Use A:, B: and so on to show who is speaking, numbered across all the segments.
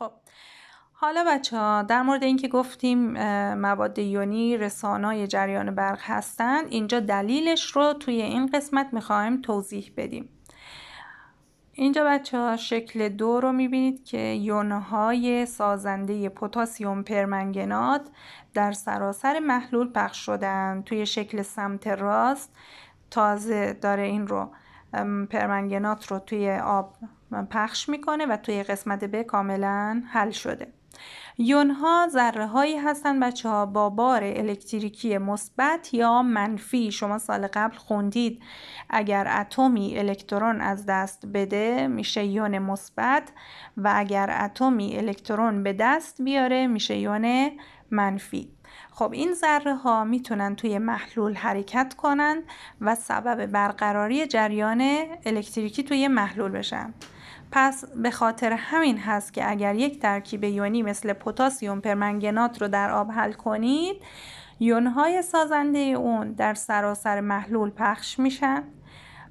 A: خب حالا بچه ها در مورد اینکه گفتیم مواد یونی رسانای جریان برق هستند اینجا دلیلش رو توی این قسمت میخوایم توضیح بدیم اینجا بچه ها شکل دو رو میبینید که یونهای سازنده پوتاسیوم پرمنگنات در سراسر محلول پخش شدن توی شکل سمت راست تازه داره این رو پرمنگنات رو توی آب پخش میکنه و توی قسمت به کاملا حل شده یونها ذره هایی هستن بچه ها با بار الکتریکی مثبت یا منفی شما سال قبل خوندید اگر اتمی الکترون از دست بده میشه یون مثبت و اگر اتمی الکترون به دست بیاره میشه یون منفی خب این ذره ها میتونن توی محلول حرکت کنند و سبب برقراری جریان الکتریکی توی محلول بشن پس به خاطر همین هست که اگر یک ترکیب یونی مثل پوتاسیوم پرمنگنات رو در آب حل کنید یونهای سازنده اون در سراسر محلول پخش میشن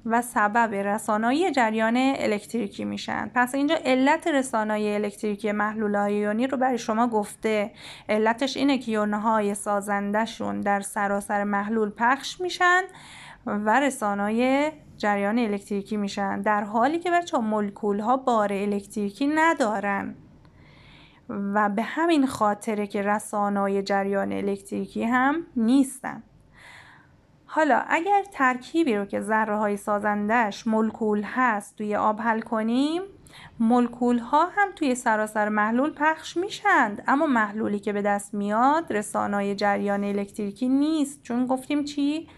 A: و سبب رسانایی جریان الکتریکی میشن پس اینجا علت رسانایی الکتریکی محلول آیونی رو برای شما گفته علتش اینه که یونهای سازندهشون در سراسر محلول پخش میشن و رسانای جریان الکتریکی میشن در حالی که بچه ها ملکول ها بار الکتریکی ندارن و به همین خاطره که رسانای جریان الکتریکی هم نیستن حالا اگر ترکیبی رو که ذره های سازندش ملکول هست توی آب حل کنیم ملکول ها هم توی سراسر محلول پخش میشند اما محلولی که به دست میاد رسانای جریان الکتریکی نیست چون گفتیم چی؟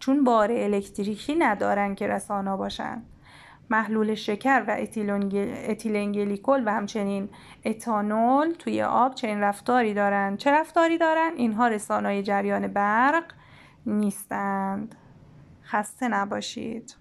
A: چون بار الکتریکی ندارن که رسانا باشن محلول شکر و اتیلنگلیکول و همچنین اتانول توی آب چنین رفتاری دارن چه رفتاری دارن؟ اینها رسانای جریان برق نیستند خسته نباشید